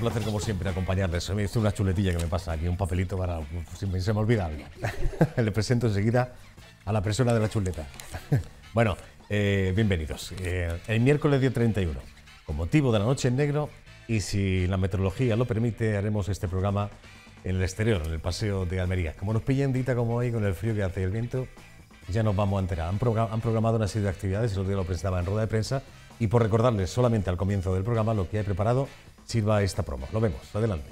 placer como siempre acompañarles. Me hizo una chuletilla que me pasa aquí, un papelito para... Si me, se me olvida algo. Le presento enseguida a la persona de la chuleta. bueno, eh, bienvenidos. Eh, el miércoles día 31, con motivo de la noche en negro, y si la meteorología lo permite, haremos este programa en el exterior, en el paseo de Almería. Como nos pillen dita como hoy, con el frío que hace el viento, ya nos vamos a enterar. Han, programado una serie de actividades, el otro día lo presentaba en rueda de prensa, y por recordarles solamente al comienzo del programa lo que he preparado sirva esta promo. Lo vemos. Adelante.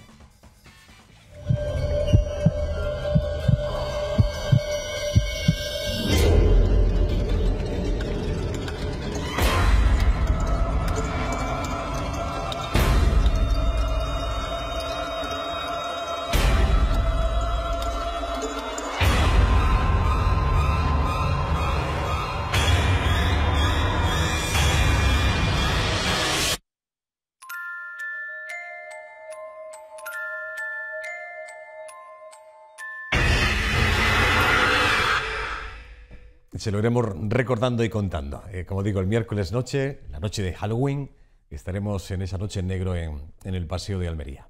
se lo iremos recordando y contando. Eh, como digo, el miércoles noche, la noche de Halloween, estaremos en esa noche en negro en, en el Paseo de Almería.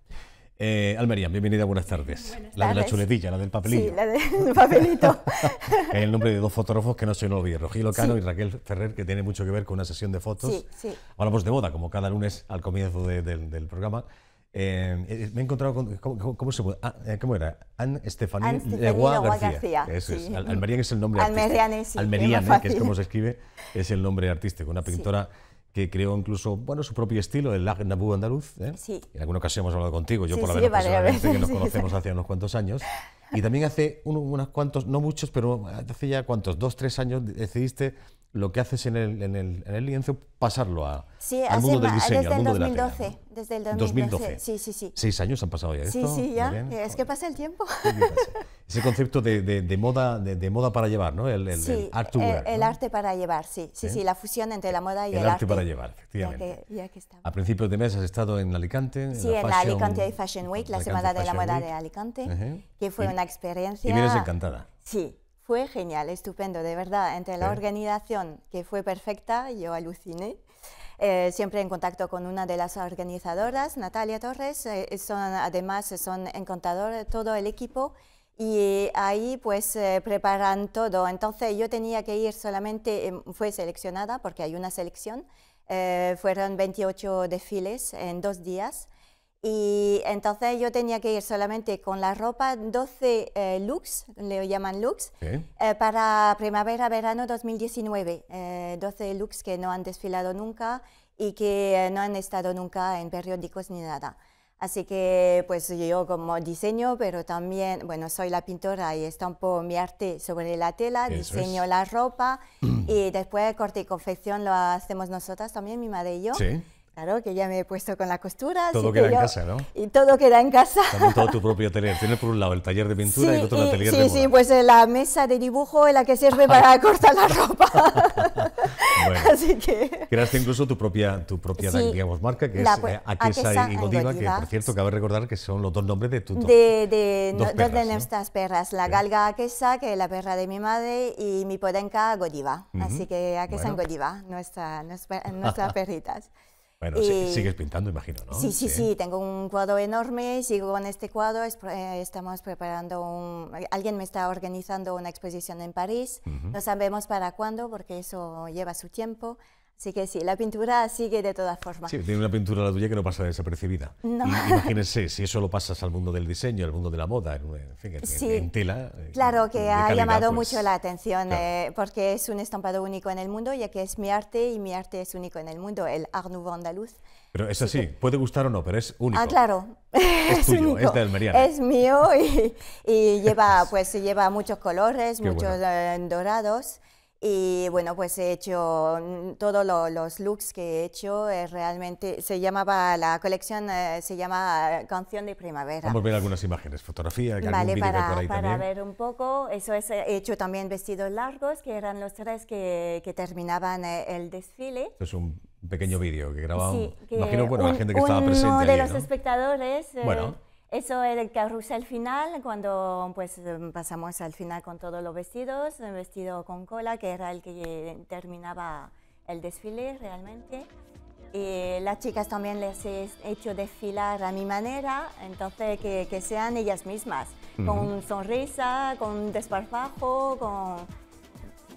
Eh, Almería, bienvenida, buenas tardes. la de la chuletilla, la del papelito. Sí, la del papelito. el nombre de dos fotógrafos que no se nos olviden, Rogelio Cano y Raquel Ferrer, que tiene mucho que ver con una sesión de fotos. Sí, sí. Hablamos de moda, como cada lunes al comienzo del programa. Em, eh, eh, me he encontrado con. ¿Cómo, cómo se puede? Ah, eh, ¿Cómo era? Anne Estefanía Leroy García. García. Eso es. es el nombre Almerian, que es como se escribe, es el nombre artístico. Una pintora que creó incluso bueno, su propio estilo, el Lag Nabú andaluz. En alguna ocasión hemos hablado contigo, yo por la verdad vale, que nos conocemos hace unos cuantos años. Y también hace unos, unos cuantos, no muchos, pero hace ya cuantos, dos, tres años decidiste lo que haces en el, en el, en el lienzo, pasarlo a, al mundo del diseño, al mundo de la tela. Desde el 2012. 2012. Sí, sí, sí. Seis años han pasado ya esto. Sí, sí, ya. es que pasa el tiempo. Ese concepto de, de, moda, de, moda para llevar, ¿no? El, el, sí, art to wear, El, arte para llevar, sí. Sí, sí, la fusión entre la moda y el, arte. El arte para llevar, efectivamente. Ya que, ya a principios de mes has estado en Alicante. En sí, en la Alicante Fashion Week, la semana de la moda de Alicante, que fue una experiencia... Y vienes encantada. Sí, fue genial, estupendo, de verdad. Entre la organización, que fue perfecta, yo aluciné. Eh, siempre en contacto con una de las organizadoras, Natalia Torres. Eh, eh, son, además, son encantadores todo el equipo y ahí pues preparan todo. Entonces yo tenía que ir solamente, em, fue seleccionada porque hay una selección. fueron 28 desfiles en dos días y entonces yo tenía que ir solamente con la ropa 12 eh, looks, le llaman looks, eh, para primavera-verano 2019. Eh, 12 looks que no han desfilado nunca y que eh, no han estado nunca en periódicos ni nada. Así que pues yo como diseño, pero también, bueno, soy la pintora y estampo mi arte sobre la tela, diseño la ropa y después corte y confección lo hacemos nosotras también, mi madre y yo. ¿Sí? Claro, que ya me he puesto con la costura. Todo queda que en casa, ¿no? Y todo queda en casa. También todo tu propio taller. Tienes por un lado el taller de pintura y el otro el taller de de Sí, sí, pues eh, la mesa de dibujo es la que sirve para cortar la ropa. bueno, Así que... Creaste incluso tu propia, tu propia digamos, marca, que es eh, Aquesa y Godiva, que por cierto, cabe recordar que son los dos nombres de tu dos, de, de, nuestras perras, la galga Aquesa, que es la perra de mi madre, y mi podenca Godiva. Así que Aquesa y Godiva, nuestras perritas. Bueno, eh, sigues pintando, imagino, ¿no? Sí, sí, sí, tengo un cuadro enorme, sigo con este cuadro, eh, estamos preparando un... Alguien me está organizando una exposición en París, no sabemos para cuándo porque eso lleva su tiempo, Sí que sí, la pintura sigue de todas formas. Sí, tiene una pintura la tuya que no pasa desapercibida. No. imagínense, si eso lo pasas al mundo del diseño, al mundo de la moda, en, sí. tela. Eh, claro, que ha llamado pues. mucho la atención, eh, porque es un estampado único en el mundo, ya que es mi arte y mi arte es único en el mundo, el Art Nouveau andaluz. Pero es así, sí puede gustar o no, pero es único. Ah, claro. Es, es Es mío y, lleva, pues, lleva muchos colores, muchos eh, dorados. Y bueno, pues he hecho mm, todos los looks que he hecho, eh, realmente se llamaba, la colección eh, se llama Canción de Primavera. Vamos a ver algunas imágenes, fotografía, que vale, para, por ahí para ver un poco, eso es, he hecho también vestidos largos, que eran los tres que, que terminaban eh, el desfile. es un pequeño vídeo que grababa, sí, imagino, bueno, la gente que estaba presente. de los espectadores... bueno eso es el carrusel final, cuando pues em, pasamos al final con todos los vestidos, el vestido con cola, que era el que eh, terminaba el desfile realmente. Y las chicas también les he hecho desfilar a mi manera, entonces que, sean ellas mismas, con sonrisa, con desparfajo, con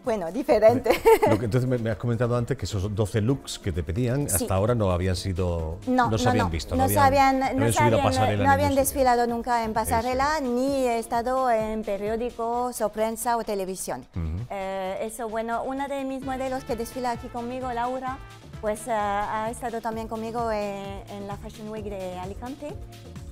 bueno, diferente. entonces me, has comentado antes que esos 12 looks que te pedían hasta ahora no habían sido, no, se habían visto, no, habían, no, habían, desfilado nunca en pasarela ni he estado en periódicos o prensa o televisión. Eh, eso, bueno, una de mis modelos que desfila aquí conmigo, Laura, pues eh, ha estado también conmigo en, en la Fashion Week de Alicante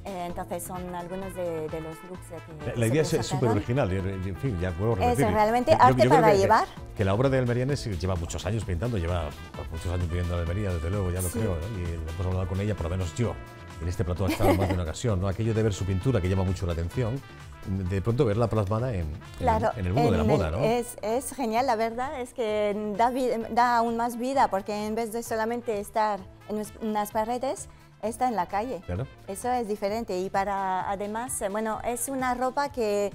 eh, entonces son algunos de, los looks de que... La, idea es súper original, en fin, ya puedo repetir. Es realmente arte para llevar. Que, la obra de Almerianes lleva muchos años pintando, lleva pues, muchos años pidiendo a Almería, desde luego, ya lo creo, y hemos hablado con ella, por lo menos yo, en este plato ha estado más de una ocasión, ¿no? Aquello de ver su pintura que llama mucho la atención, de pronto verla plasmada en, en, el mundo de la moda, ¿no? Es, es, genial, la verdad es que da aún más vida, porque en vez de solamente estar en unas paredes, Está en la calle. Eso es diferente. Y para, además, eh, bueno, es una ropa que,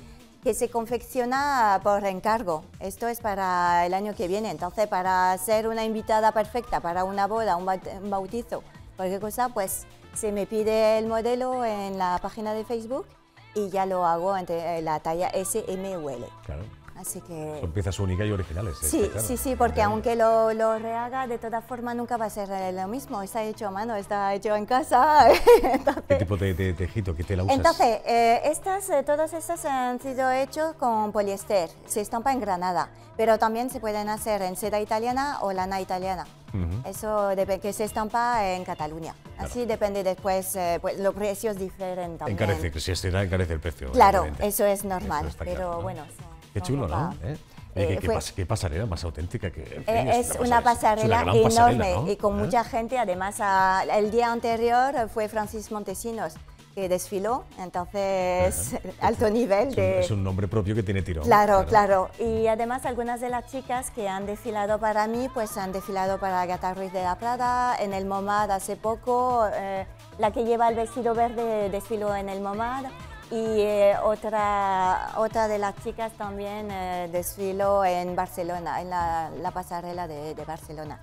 se confecciona por encargo. Esto es para el año que viene. Entonces, para ser una invitada perfecta, para una boda, un bautizo, cualquier cosa, pues se me pide el modelo en la página de Facebook y ya lo hago entre eh, la talla S, M L. Así que... Son piezas únicas y originales. ¿eh? Sí, sí, sí, porque aunque lo, rehaga, de todas formas nunca va a ser lo mismo. Está hecho a mano, está hecho en casa. ¿Qué tipo de, tejido, qué tela usas? Entonces, eh, estas, eh, todas estas han sido hechas con poliéster, se estampa en Granada, pero también se pueden hacer en seda italiana o lana italiana. Eso depende, que se estampa en Cataluña. Así depende después, pues, los precios diferentes. Encarece, si es seda, encarece el precio. Claro, eso es normal, pero bueno. Qué chulo, ¿no? ¿Eh? Eh, ¿qué, pasarela más auténtica que... Eh, es, una pasarela, enorme y con mucha gente. Además, el día anterior fue Francis Montesinos que desfiló, entonces alto nivel es un, de... nombre propio que tiene tirón. Claro, claro, Y además algunas de las chicas que han desfilado para mí, pues han desfilado para Gata Ruiz de la Prada, en el MOMAD hace poco, la que lleva el vestido verde desfiló en el MOMAD. Y eh, otra, otra de las chicas también eh, desfiló en Barcelona, en la, pasarela de, Barcelona,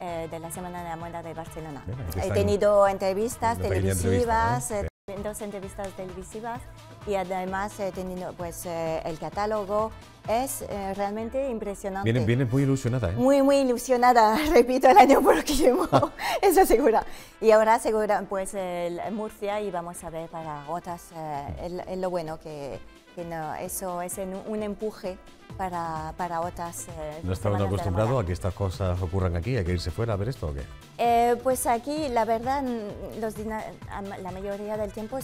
eh, de la Semana de la Moda de Barcelona. He tenido entrevistas televisivas, dos entrevistas televisivas y además he tenido pues, el catálogo es eh, realmente impresionante. Vienes, muy ilusionada, ¿eh? Muy, muy ilusionada. Repito, el año próximo, eso segura. Y ahora segura, pues, Murcia y vamos a ver para otras, eh, lo bueno que, que no, eso es un empuje para, para otras... Eh, ¿No estaban acostumbrados a que estas cosas ocurran aquí? ¿Hay que irse fuera a ver esto o qué? Eh, pues aquí, la verdad, los la mayoría del tiempo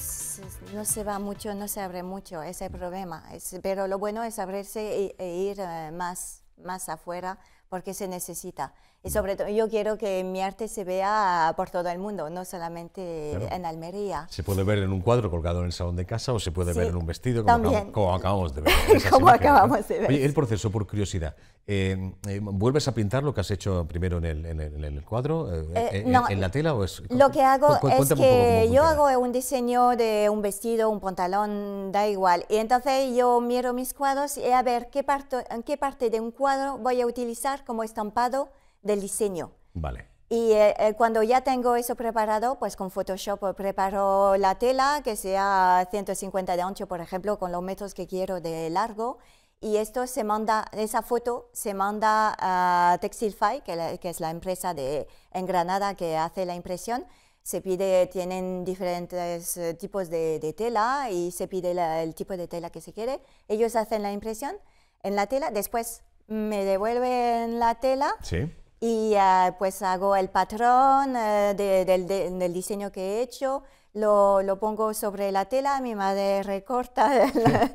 no se va mucho, no se abre mucho, ese es el problema. pero lo bueno es abrirse e, ir eh, más, más afuera porque se necesita. Y sobre todo yo quiero que mi arte se vea por todo el mundo, no solamente en Almería. Se puede ver en un cuadro colgado en el salón de casa o se puede ver en un vestido, como, como acabamos de ver. como acabamos de ver. el proceso, por curiosidad, eh, eh, ¿vuelves a pintar lo que has hecho primero en el, cuadro, eh, en, la tela? O es, lo que hago es que yo hago un diseño de un vestido, un pantalón, da igual. Y entonces yo miro mis cuadros y a ver qué, parto, en qué parte de un cuadro voy a utilizar como estampado del diseño. Vale. Y eh, eh, cuando ya tengo eso preparado, pues con Photoshop eh, preparo la tela que sea 150 de ancho, por ejemplo, con los metros que quiero de largo. Y esto se manda, esa foto se manda a Textilfy, que, que es la empresa de, en Granada que hace la impresión. Se pide, tienen diferentes tipos de, tela y se pide el tipo de tela que se quiere. Ellos hacen la impresión en la tela, después me devuelven la tela. Sí y ah, pues hago el patrón eh, del, del, diseño que he hecho, lo, lo, pongo sobre la tela, mi madre recorta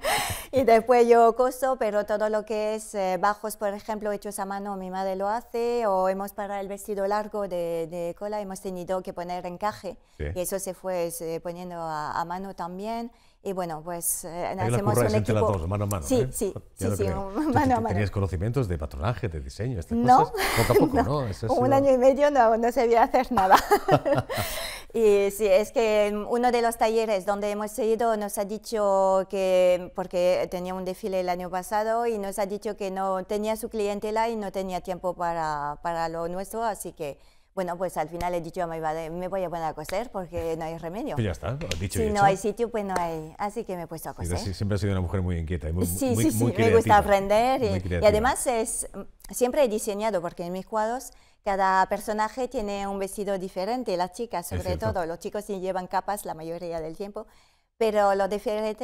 y después yo coso, pero todo lo que es eh, bajos, por ejemplo, hechos a mano, mi madre lo hace, o hemos para el vestido largo de, cola, hemos tenido que poner encaje y eso se fue poniendo a mano también. Y bueno, pues eh, hacemos un equipo... mano a mano. Sí, ¿eh? sí, sí, mano a mano. ¿Tenías conocimientos de patronaje, de diseño, no, ¿no? un año y medio no, no sabía hacer nada. y sí, es que uno de los talleres donde hemos seguido nos ha dicho que, porque tenía un desfile el año pasado, y nos ha dicho que no tenía su clientela y no tenía tiempo para lo nuestro, así que bueno, pues al final he dicho a mi madre, me voy a poner a coser porque no hay remedio. Pues ya está, lo dicho. Si no hay sitio, pues no hay. Así que me he puesto a coser. siempre ha sido una mujer muy inquieta y muy, sí, muy, sí, sí, me gusta aprender y, además es, siempre he diseñado porque en mis cuadros cada personaje tiene un vestido diferente, las chicas sobre todo, los chicos llevan capas la mayoría del tiempo. Pero los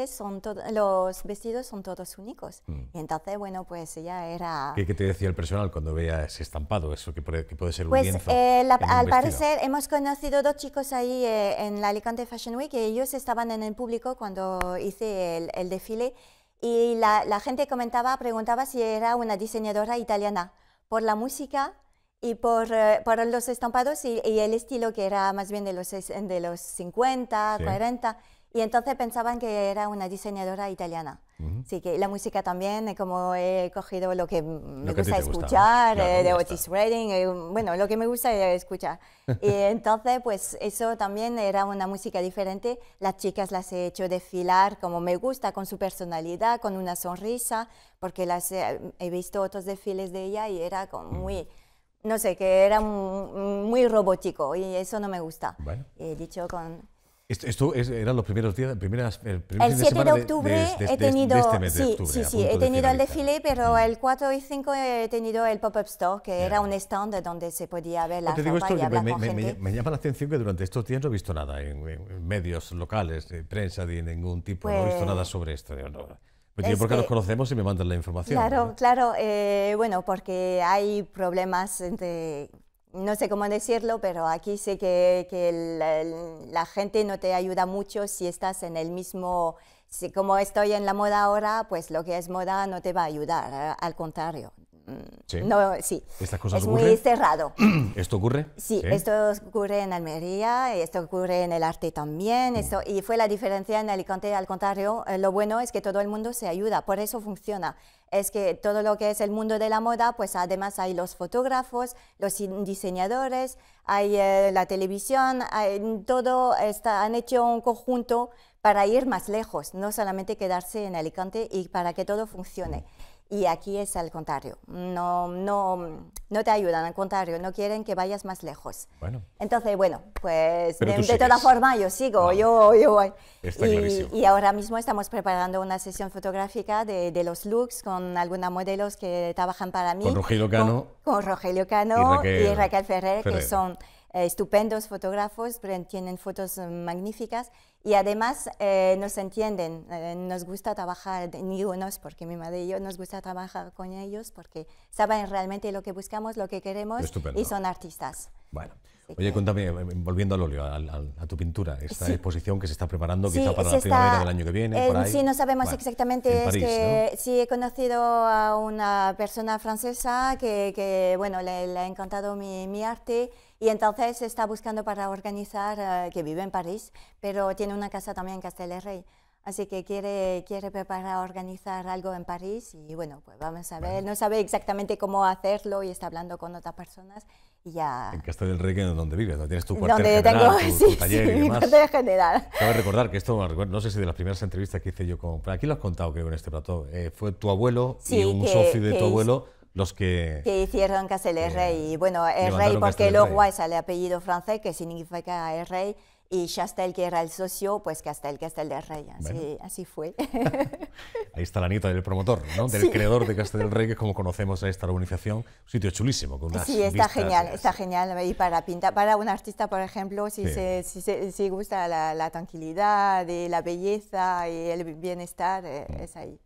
son los vestidos son todos únicos. Mm. Y entonces, bueno, pues ella era... ¿Qué, ¿Qué, te decía el personal cuando veía ese estampado, eso que puede, ser un pues, lienzo? Eh, al parecer hemos conocido dos chicos ahí eh, en la Alicante Fashion Week, y ellos estaban en el público cuando hice el, desfile y la, gente comentaba, preguntaba si era una diseñadora italiana por la música y por, eh, los estampados y, el estilo que era más bien de los, de los 50, 40. Y entonces pensaban que era una diseñadora italiana. Así que la música también, eh, como he cogido lo que me gusta escuchar, eh, de Otis Redding, eh, bueno, lo que me gusta escuchar. y entonces, pues eso también era una música diferente. Las chicas las he hecho desfilar como me gusta, con su personalidad, con una sonrisa, porque las he, visto otros desfiles de ella y era como muy no sé, que era muy robótico y eso no me gusta. He dicho con... Esto, eran los primeros días, primeras, el, primer el 7 de, de octubre de, he este tenido, sí, octubre, sí, sí, he tenido el desfile, pero mm. el 4 y 5 he tenido el pop-up store, que era un stand donde se podía ver la te digo esto, me, gente. me, llama la atención que durante estos días no he visto nada en, medios locales, en prensa de ningún tipo, no he visto nada pues sobre esto. ¿Por pues qué porque los conocemos y me mandan la información. Claro, claro, eh, bueno, porque hay problemas entre no sé cómo decirlo, pero aquí sé que, que la gente no te ayuda mucho si estás en el mismo, como estoy en la moda ahora, pues lo que es moda no te va a ayudar, al contrario, Sí. No, sí. es muy cerrado. ¿Esto ocurre? Sí, esto ocurre en Almería, esto ocurre en el arte también, mm. y fue la diferencia en Alicante, al contrario, eh, lo bueno es que todo el mundo se ayuda, por eso funciona. Es que todo lo que es el mundo de la moda, pues además hay los fotógrafos, los diseñadores, hay eh, la televisión, todo han hecho un conjunto para ir más lejos, no solamente quedarse en Alicante y para que todo funcione. Y aquí es al contrario, no, no, no te ayudan, al contrario, no quieren que vayas más lejos. Bueno. Entonces, bueno, pues de, todas toda forma yo sigo, yo, ah. yo voy. y, ahora mismo estamos preparando una sesión fotográfica de, de los looks con algunas modelos que trabajan para mí. Con Rogelio Cano. Con, Rogelio Cano y Raquel, Ferrer, que son eh, estupendos fotógrafos, tienen fotos eh, magníficas y además eh, nos entienden, nos gusta trabajar, ni ellos porque mi madre y yo nos gusta trabajar con ellos porque saben realmente lo que buscamos, lo que queremos y son artistas. Bueno. Oye, cuéntame, volviendo al óleo, a, tu pintura, esta exposición que se está preparando quizá para la primavera del año que viene. por ahí. Sí, no sabemos exactamente. Es que, Sí, he conocido a una persona francesa que, bueno, le, ha encantado mi, mi arte y entonces está buscando para organizar, eh, que vive en París, pero tiene una casa también en Rey. Así que quiere, quiere preparar, organizar algo en París y bueno, pues vamos a ver. No sabe exactamente cómo hacerlo y está hablando con otras personas y ya... En Castel es donde vives, donde tienes tu cuartel donde general, tengo, tu, sí, taller sí, y cuartel general. Cabe recordar que esto, no sé si de las primeras entrevistas que hice yo con... Pero aquí lo has contado, que en este plato? Eh, fue tu abuelo y un socio de tu abuelo los que... Que hicieron Castel el rey. Y bueno, el rey porque luego es el apellido francés que significa el rey y Chastel, que era el socio, pues Castel, Castel del Rey. Así, así fue. Ahí está la nieta del promotor, ¿no? del creador de Castel del Rey, que es como conocemos a esta organización, Un sitio chulísimo. Con unas sí, está genial, está genial. para pintar, para un artista, por ejemplo, si, se, si, se, si gusta la, tranquilidad, la belleza y el bienestar, eh, mm. es ahí.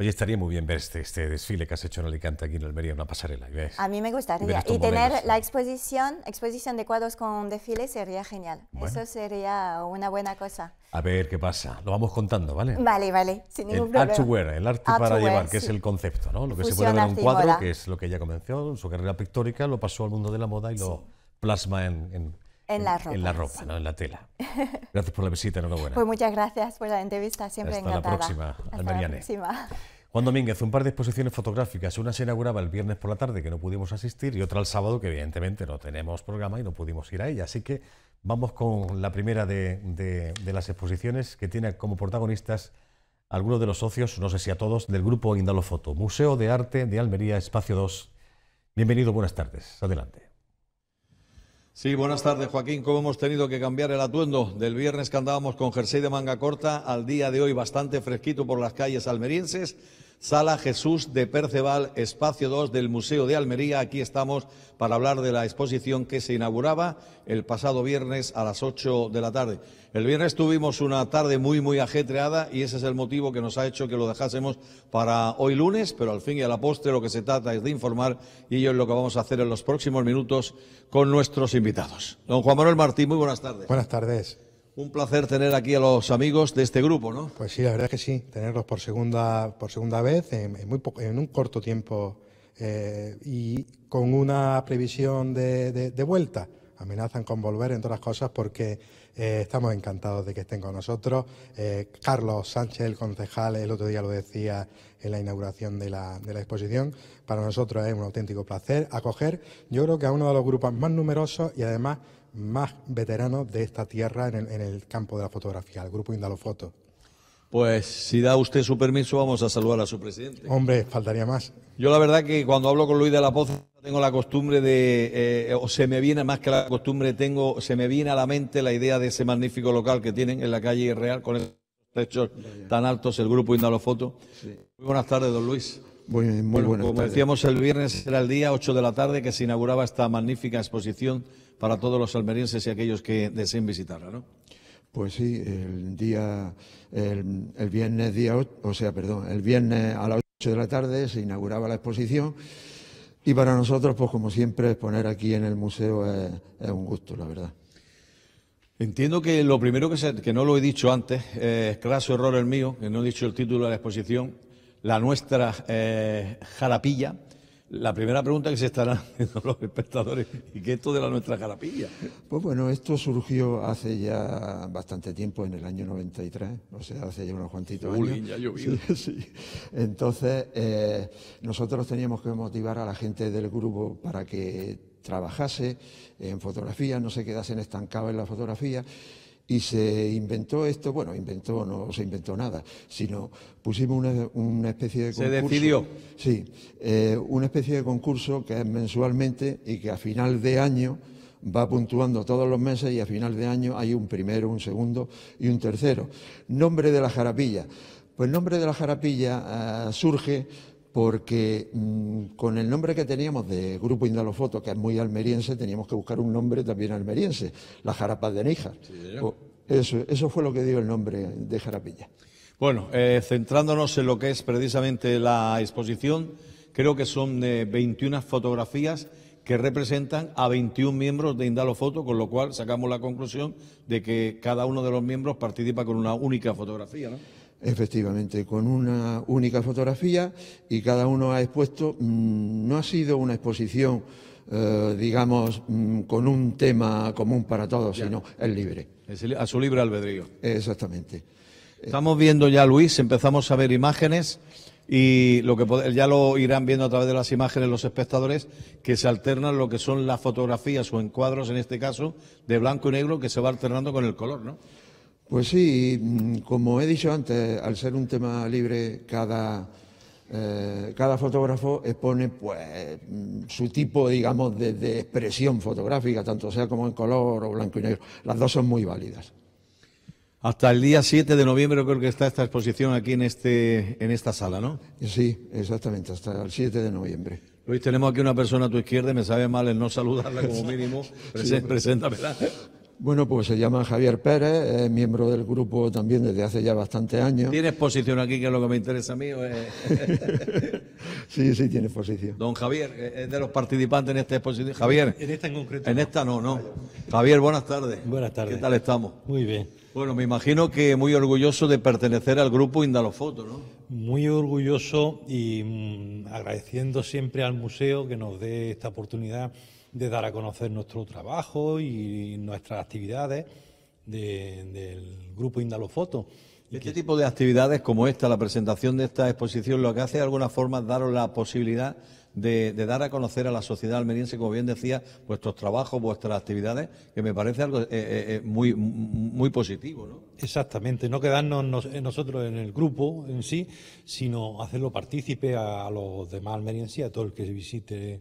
Oye, estaría muy bien ver este, este, desfile que has hecho en Alicante, aquí en Almería, una pasarela. A mí me gustaría. Y, tener la exposición, exposición de cuadros con desfile sería genial. Eso sería una buena cosa. A ver qué pasa. Lo vamos contando, ¿vale? Vale, vale. Sin ningún el problema. Art to wear, el arte para llevar, que es el concepto, ¿no? Lo que se puede ver en un cuadro, que es lo que ella comenzó, su carrera pictórica, lo pasó al mundo de la moda y lo plasma en, en la ropa. En la tela. Gracias por la visita, enhorabuena. Pues muchas gracias por la entrevista, siempre Hasta encantada. La próxima, Hasta la próxima, Juan Domínguez, un par de exposiciones fotográficas. Una se inauguraba el viernes por la tarde, que no pudimos asistir, y otra el sábado, que evidentemente no tenemos programa y no pudimos ir a ella. Así que vamos con la primera de, las exposiciones que tiene como protagonistas algunos de los socios, no sé si a todos, del grupo Indalo Foto Museo de Arte de Almería, Espacio 2. Bienvenido, buenas tardes. Adelante. Sí, buenas tardes, Joaquín. ¿Cómo hemos tenido que cambiar el atuendo? Del viernes que andábamos con jersey de manga corta al día de hoy bastante fresquito por las calles almerienses Sala Jesús de Perceval, espacio 2 del Museo de Almería. Aquí estamos para hablar de la exposición que se inauguraba el pasado viernes a las 8 de la tarde. El viernes tuvimos una tarde muy, muy ajetreada y ese es el motivo que nos ha hecho que lo dejásemos para hoy lunes, pero al fin y a la lo que se trata es de informar y ello es lo que vamos a hacer en los próximos minutos con nuestros invitados. Don Juan Manuel Martín, muy buenas tardes. Buenas tardes. Un placer tener aquí a los amigos de este grupo, ¿no? Pues sí, la verdad es que sí, tenerlos por segunda, por segunda vez en, muy en un corto tiempo eh, y con una previsión de, vuelta. Amenazan con volver, en todas las cosas, porque eh, estamos encantados de que estén con nosotros. Eh, Carlos Sánchez, el concejal, el otro día lo decía en la inauguración de la, de la, exposición. Para nosotros es un auténtico placer acoger, yo creo que a uno de los grupos más numerosos y además más veterano de esta tierra en el, campo de la fotografía, el grupo Indalofoto. Pues si da usted su permiso, vamos a saludar a su presidente. Hombre, faltaría más. Yo la verdad que cuando hablo con Luis de la Poza tengo la costumbre de, eh, o se me viene más que la costumbre, tengo, se me viene a la mente la idea de ese magnífico local que tienen en la calle Real con esos techos tan altos, el grupo Indalofoto. Sí. Muy buenas tardes, don Luis. Muy, muy bueno, como decíamos el viernes era el día 8 de la tarde que se inauguraba esta magnífica exposición para todos los almerienses y aquellos que deseen visitarla, ¿no? Pues sí, el día, el, viernes día, o sea, perdón, el viernes a las 8 de la tarde se inauguraba la exposición y para nosotros, pues como siempre, exponer aquí en el museo es, un gusto, la verdad. Entiendo que lo primero que, no lo he dicho antes, es eh, craso error el mío, que no he dicho el título de la exposición, la nuestra eh, jarapilla, la primera pregunta que se estarán haciendo los espectadores, ¿y qué es esto de la nuestra carapilla? Pues bueno, esto surgió hace ya bastante tiempo, en el año 93, o sea, hace ya unos cuantitos años. Sí, Entonces, eh, nosotros teníamos que motivar a la gente del grupo para que trabajase en fotografía, no se quedasen estancados en la fotografía y se inventó esto, bueno, inventó, no se inventó nada, sino pusimos una, especie de concurso. Se decidió. Sí, eh, una especie de concurso que es mensualmente y que a final de año va puntuando todos los meses y a final de año hay un primero, un segundo y un tercero. Nombre de la jarapilla. Pues nombre de la jarapilla eh, surge porque mm, con el nombre que teníamos de Grupo Indalofoto, que es muy almeriense, teníamos que buscar un nombre también almeriense, las jarapas de Neijar. eso, fue lo que dio el nombre de Jarapilla. Bueno, eh, centrándonos en lo que es precisamente la exposición, creo que son 21 eh, fotografías que representan a 21 miembros de Indalofoto, con lo cual sacamos la conclusión de que cada uno de los miembros participa con una única fotografía, ¿no? Efectivamente, con una única fotografía y cada uno ha expuesto, mm, no ha sido una exposición, eh, digamos, mm, con un tema común para todos, sino el libre. a su libre albedrío. Exactamente. Estamos viendo ya, Luis, empezamos a ver imágenes y lo que ya lo irán viendo a través de las imágenes los espectadores que se alternan lo que son las fotografías o encuadros en este caso de blanco y negro que se va alternando con el color, ¿no? Pues sí, mm, como he dicho antes, al ser un tema libre, cada, eh, cada fotógrafo expone pues, mm, su tipo, digamos, de, expresión fotográfica, tanto sea como en color o blanco y negro. Las dos son muy válidas. Hasta el día 7 de noviembre creo que está esta exposición aquí en, este, en esta sala, ¿no? Sí, exactamente, hasta el 7 de noviembre. Luis, tenemos aquí una persona a tu izquierda y me sabe mal el no saludarla como mínimo. Presen, bueno, pues se llama Javier Pérez, es miembro del grupo también desde hace ya bastantes años. ¿Tienes posición aquí, que es lo que me interesa a mí? sí, sí, tiene posición. Don Javier, eh, es de los participantes en esta exposición. Javier. En esta en concreto. En esta no, no. Javier, buenas tardes. Buenas tardes. ¿Qué tal estamos? Muy bien. Bueno, me imagino que muy orgulloso de pertenecer al grupo Indalofoto, ¿no? Muy orgulloso y mm, agradeciendo siempre al museo que nos dé esta oportunidad de dar a conocer nuestro trabajo y nuestras actividades del grupo Indalofoto. Este tipo de actividades como esta, la presentación de esta exposición, lo que hace de alguna forma daros la posibilidad de, dar a conocer a la sociedad almeriense, como bien decía, vuestros trabajos, vuestras actividades, que me parece algo eh, eh, eh, muy, muy positivo. ¿no? Exactamente, no quedarnos nosotros en el grupo en sí, sino hacerlo partícipe a, a los demás almerienses, a todo el que visite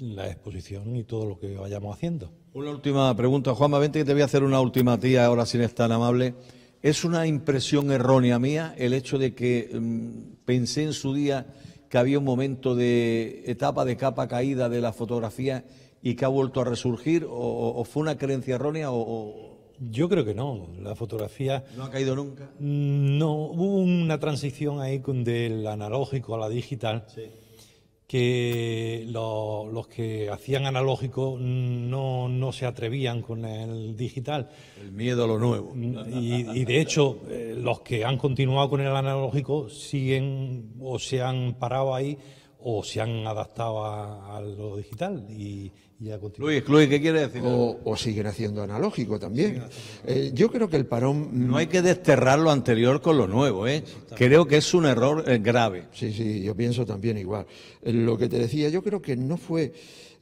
la exposición y todo lo que vayamos haciendo. Una última pregunta, Juanma, vente que te voy a hacer una última tía ahora sin es tan amable. ¿Es una impresión errónea mía el hecho de que mm, pensé en su día que había un momento de etapa de capa caída de la fotografía y que ha vuelto a resurgir? ¿O, fue una creencia errónea? O, Yo creo que no. La fotografía. ¿No ha caído nunca? Mm, no, hubo una transición ahí del analógico a la digital. Sí que los que hacían analógico no, no, se atrevían con el digital. El miedo a lo nuevo. Mm, y, de hecho, eh, los que han continuado con el analógico siguen o se han parado ahí o se han adaptado a, a lo digital. Y, Luis, ¿qué quiere decir? O, siguen haciendo analógico también. Eh, yo creo que el parón... Mm, no hay que desterrar lo anterior con lo nuevo, ¿eh? Creo que es un error eh, grave. Sí, sí, yo pienso también igual. Eh, lo que te decía, yo creo que no fue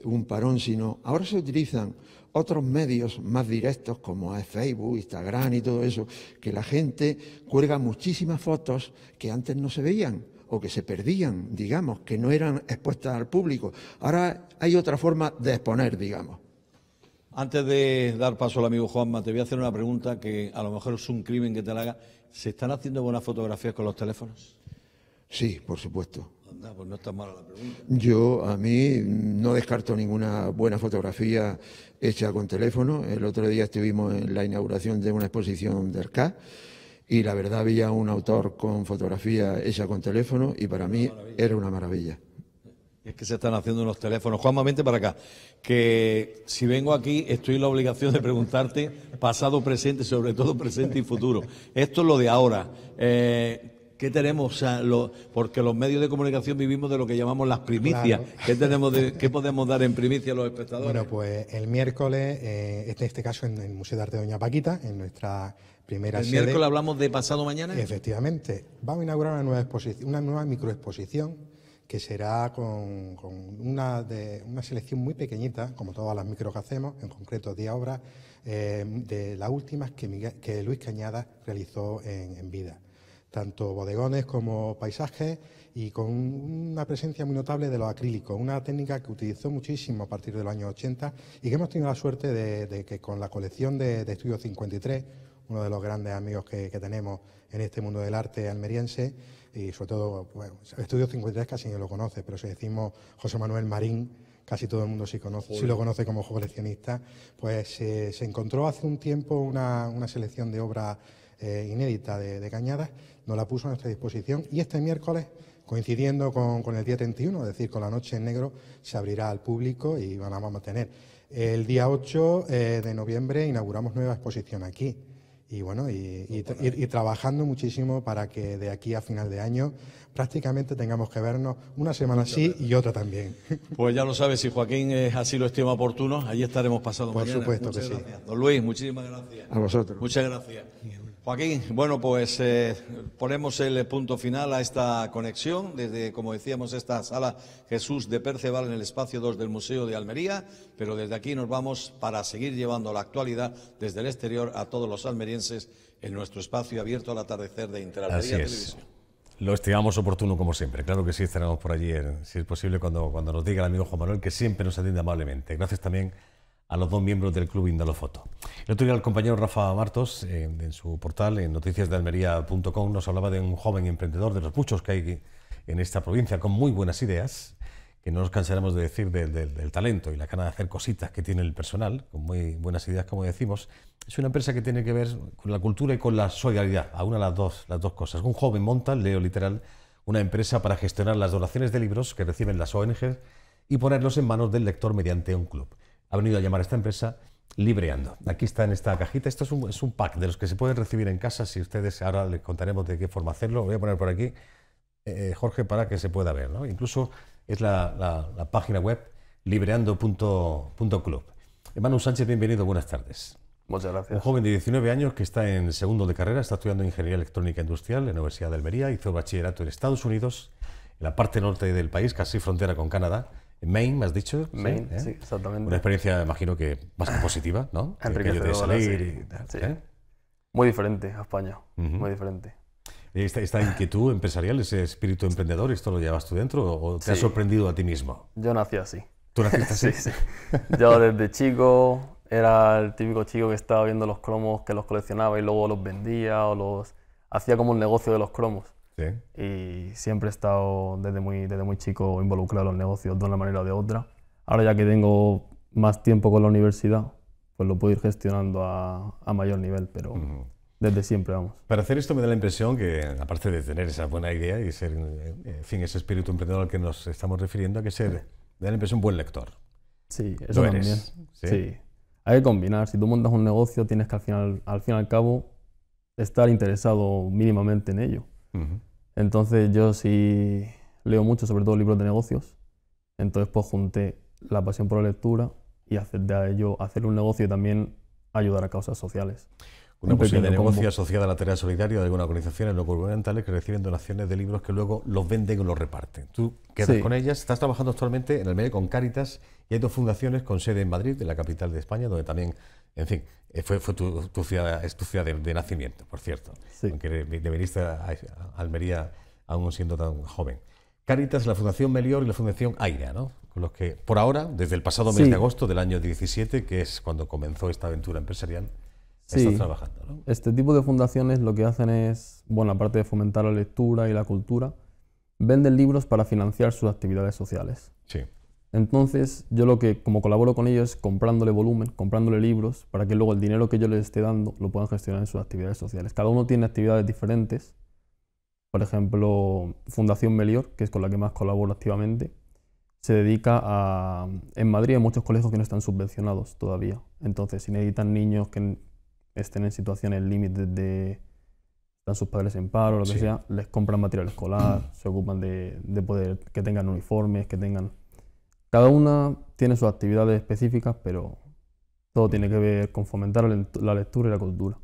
un parón, sino ahora se utilizan otros medios más directos como Facebook, Instagram y todo eso, que la gente cuelga muchísimas fotos que antes no se veían o que se perdían, digamos, que no eran expuestas al público. Ahora hay otra forma de exponer, digamos. Antes de dar paso al amigo Juanma, te voy a hacer una pregunta que a lo mejor es un crimen que te la haga. ¿Se están haciendo buenas fotografías con los teléfonos? Sí, por supuesto. Anda, pues no está mala la pregunta. Yo a mí no descarto ninguna buena fotografía hecha con teléfono. El otro día estuvimos en la inauguración de una exposición del CA y la verdad había un autor con fotografía hecha con teléfono y para mí era una maravilla. Es que se están haciendo unos teléfonos. Juan, vente para acá. Que si vengo aquí, estoy en la obligación de preguntarte pasado, presente, sobre todo presente y futuro. Esto es lo de ahora. Eh, ¿Qué tenemos? porque los medios de comunicación vivimos de lo que llamamos las primicias. ¿Qué, tenemos ¿Qué podemos dar en primicia a los espectadores? Bueno, pues el miércoles, en eh, este, este caso en el Museo de Arte de Doña Paquita, en nuestra el miércoles hablamos de pasado mañana. Efectivamente. Vamos a inaugurar una nueva exposición, una nueva microexposición que será con, una, de, una, selección muy pequeñita, como todas las micro que hacemos, en concreto 10 obras, eh, de las últimas que, Luis Cañada realizó en, vida tanto bodegones como paisajes y con una presencia muy notable de los acrílico... una técnica que utilizó muchísimo a partir de los años 80 y que hemos tenido la suerte de, que con la colección de, de Estudio 53, uno de los grandes amigos que, tenemos en este mundo del arte almeriense, y sobre todo, bueno, Estudio 53 casi no lo conoce, pero si decimos José Manuel Marín, casi todo el mundo sí, lo conoce como coleccionista, pues eh, se encontró hace un tiempo una, selección de obra eh, inédita de, Cañadas, nos la puso a nuestra disposición y este miércoles, coincidiendo con, el día 31, es decir, con la Noche en Negro, se abrirá al público y vamos a mantener... El día 8 eh, de noviembre inauguramos nueva exposición aquí y bueno, y, y, trabajando muchísimo para que de aquí a final de año prácticamente tengamos que vernos una semana sí y otra también. Pues ya lo sabes, si Joaquín es así lo estima oportuno, allí estaremos pasando Por supuesto que sí. Don Luis, muchísimas gracias. A vosotros. Muchas gracias. Joaquín, bueno, pues eh, ponemos el punto final a esta conexión desde, como decíamos, esta sala Jesús de Perceval en el espacio 2 del Museo de Almería, pero desde aquí nos vamos para seguir llevando la actualidad desde el exterior a todos los almerienses en nuestro espacio abierto al atardecer de Interalmería Televisión. Lo estimamos oportuno como siempre. Claro que sí, estaremos por allí, si es posible, cuando, cuando nos diga el amigo Juan Manuel, que siempre nos atiende amablemente. Gracias también a los dos miembros del Club Indalofoto. El otro día el compañero Rafa Martos, eh, en su portal, en noticiasdealmería.com, nos hablaba de un joven emprendedor, de los muchos que hay en esta provincia, con muy buenas ideas, que no nos cansaremos de decir del, talento y la gana de hacer cositas que tiene el personal, con muy buenas ideas, como decimos. Es una empresa que tiene que ver con la cultura y con la solidaridad, a una las dos, las dos cosas. Un joven monta, leo literal, una empresa para gestionar las donaciones de libros que reciben las ONG y ponerlos en manos del lector mediante un club ha venido a llamar a esta empresa Libreando. Aquí está en esta cajita. Esto es un, pack de los que se pueden recibir en casa. Si ustedes ahora les contaremos de qué forma hacerlo, voy a poner por aquí, eh, eh, Jorge, para que se pueda ver. Incluso es la, página web libreando.club. hermano Sánchez, bienvenido, buenas tardes. Muchas gracias. Un joven de 19 años que está en segundo de carrera, está estudiando Ingeniería Electrónica Industrial en la Universidad de Almería, hizo bachillerato en Estados Unidos, en la parte norte del país, casi frontera con Canadá Maine, me has dicho. Maine, ¿eh? sí, exactamente. Una experiencia, imagino que más positiva, ¿no? Enriquecedora, de y ¿eh? Muy diferente a España, muy diferente. Esta, inquietud empresarial, ese espíritu emprendedor, ¿esto lo llevas tú dentro o te ha sorprendido a ti mismo? Yo nací así. ¿Tú naciste así? sí, sí. Yo desde chico era el típico chico que estaba viendo los cromos, que los coleccionaba y luego los vendía o los... Hacía como un negocio de los cromos. Y siempre he estado desde muy, desde muy chico involucrado en los negocios de una manera o de otra. Ahora ya que tengo más tiempo con la universidad, pues lo puedo ir gestionando a, a mayor nivel, pero desde siempre vamos. Para hacer esto me da la impresión que, aparte de tener esa buena idea y ser, eh, en fin, ese espíritu emprendedor al que nos estamos refiriendo, hay que ser, me da la un buen lector. Sí, eso también. ¿sí? Hay que combinar. Si tú montas un negocio, tienes que al final, al fin y al cabo, estar interesado mínimamente en ello. Entonces yo sí leo mucho, sobre todo libros de negocios. Entonces pues junté la pasión por la lectura y hacer de ello hacer un negocio y también ayudar a causas sociales. Una un de negocio asociada a la tarea solidaria de alguna organizaciones no gubernamentales que reciben donaciones de libros que luego los venden o los reparten. Tú quedas con ellas, estás trabajando actualmente en el medio con Cáritas y hay dos fundaciones con sede en Madrid, de la capital de España, donde también en fin, eh, fue, tu, ciudad, es tu ciudad de, nacimiento, por cierto, aunque te viniste a, Almería aún siendo tan joven. Caritas, la Fundación Melior y la Fundación Aira, ¿no? Con los que, por ahora, desde el pasado mes de agosto del año 17, que es cuando comenzó esta aventura empresarial, sí. trabajando, Este tipo de fundaciones lo que hacen es, bueno, aparte de fomentar la lectura y la cultura, venden libros para financiar sus actividades sociales. Sí. Entonces, yo lo que, como colaboro con ellos, es comprándole volumen, comprándole libros, para que luego el dinero que yo les esté dando lo puedan gestionar en sus actividades sociales. Cada uno tiene actividades diferentes. Por ejemplo, Fundación Melior, que es con la que más colaboro activamente, se dedica a... En Madrid hay muchos colegios que no están subvencionados todavía. Entonces, si necesitan niños que estén en situaciones límites de... Están sus padres en paro, lo que sea, les compran material escolar, se ocupan de poder que tengan uniformes, que tengan cada una tiene sus actividades específicas, pero todo tiene que ver con fomentar la lectura y la cultura.